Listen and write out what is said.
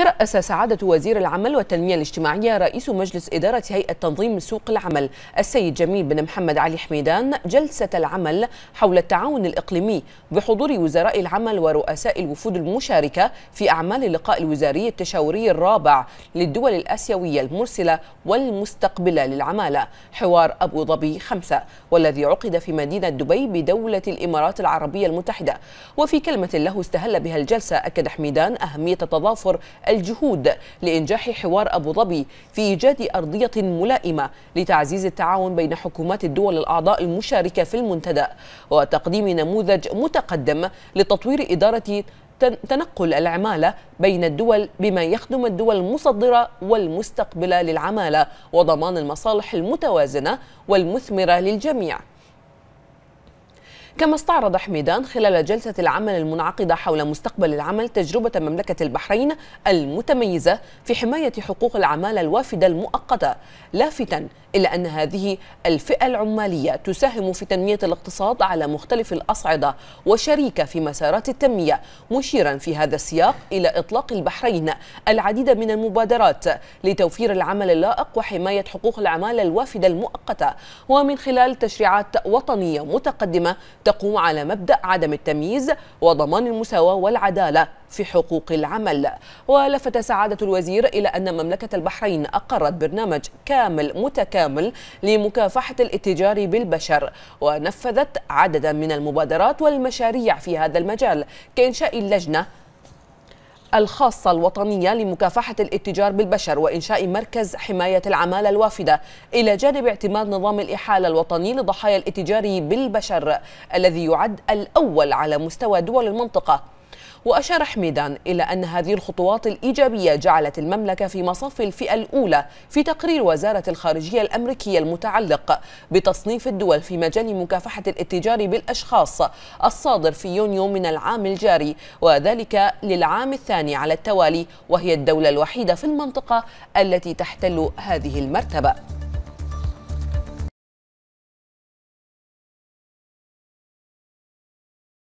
ترأس سعادة وزير العمل والتنمية الاجتماعية رئيس مجلس إدارة هيئة تنظيم سوق العمل السيد جميل بن محمد علي حميدان جلسة العمل حول التعاون الإقليمي بحضور وزراء العمل ورؤساء الوفود المشاركة في أعمال اللقاء الوزاري التشاوري الرابع للدول الآسيوية المرسلة والمستقبلة للعمالة حوار أبو ظبي خمسة والذي عقد في مدينة دبي بدولة الإمارات العربية المتحدة وفي كلمة له استهل بها الجلسة أكد حميدان أهمية تضافر الجهود لإنجاح حوار أبو ظبي في إيجاد أرضية ملائمة لتعزيز التعاون بين حكومات الدول الأعضاء المشاركة في المنتدى وتقديم نموذج متقدم لتطوير إدارة تنقل العمالة بين الدول بما يخدم الدول المصدرة والمستقبلة للعمالة وضمان المصالح المتوازنة والمثمرة للجميع كما استعرض حميدان خلال جلسة العمل المنعقدة حول مستقبل العمل تجربة مملكة البحرين المتميزة في حماية حقوق العمالة الوافدة المؤقتة لافتا إلى أن هذه الفئة العمالية تساهم في تنمية الاقتصاد على مختلف الأصعدة وشريكة في مسارات التنمية مشيرا في هذا السياق إلى إطلاق البحرين العديد من المبادرات لتوفير العمل اللائق وحماية حقوق العمالة الوافدة المؤقتة ومن خلال تشريعات وطنية متقدمة تقوم على مبدأ عدم التمييز وضمان المساواة والعدالة في حقوق العمل ولفت سعادة الوزير إلى أن مملكة البحرين أقرت برنامج كامل متكامل لمكافحة الاتجار بالبشر ونفذت عددا من المبادرات والمشاريع في هذا المجال كإنشاء اللجنة الخاصة الوطنية لمكافحة الاتجار بالبشر وإنشاء مركز حماية العمالة الوافدة إلى جانب اعتماد نظام الإحالة الوطني لضحايا الاتجار بالبشر الذي يعد الأول على مستوى دول المنطقة وأشار حميدان إلى أن هذه الخطوات الإيجابية جعلت المملكة في مصاف الفئة الأولى في تقرير وزارة الخارجية الأمريكية المتعلق بتصنيف الدول في مجال مكافحة الاتجار بالأشخاص الصادر في يونيو من العام الجاري وذلك للعام الثاني على التوالي وهي الدولة الوحيدة في المنطقة التي تحتل هذه المرتبة